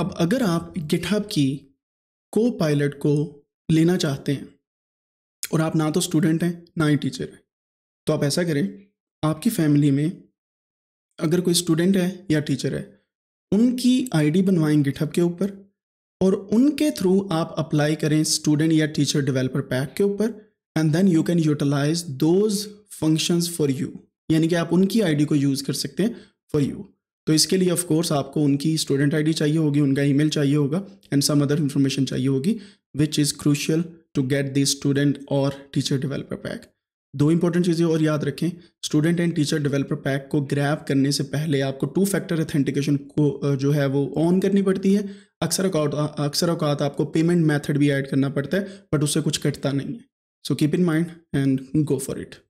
अब अगर आप गिटहब की को पायलट को लेना चाहते हैं और आप ना तो स्टूडेंट हैं ना ही टीचर हैं तो आप ऐसा करें आपकी फैमिली में अगर कोई स्टूडेंट है या टीचर है उनकी आईडी बनवाएं गिटहब के ऊपर और उनके थ्रू आप अप्लाई करें स्टूडेंट या टीचर डेवलपर पैक के ऊपर and then you can utilise those functions for you यानी कि आप उनकी आईडी को यूज़ कर सकते हैं फॉर यू तो इसके लिए ऑफ कोर्स आपको उनकी स्टूडेंट आईडी चाहिए होगी उनका ईमेल चाहिए होगा एंड सम अदर इन्फॉर्मेशन चाहिए होगी which is crucial to get the student और टीचर डेवलपर पैक दो इंपॉर्टेंट चीज़ें और याद रखें student and teacher developer pack को ग्रैब करने से पहले आपको टू फैक्टर अथेंटिकेशन को जो है वो ऑन करनी पड़ती है अक्सर अक्सर अवकात आपको पेमेंट मैथड भी ऐड करना पड़ता है बट उससे कुछ कटता नहीं है so keep in mind and go for it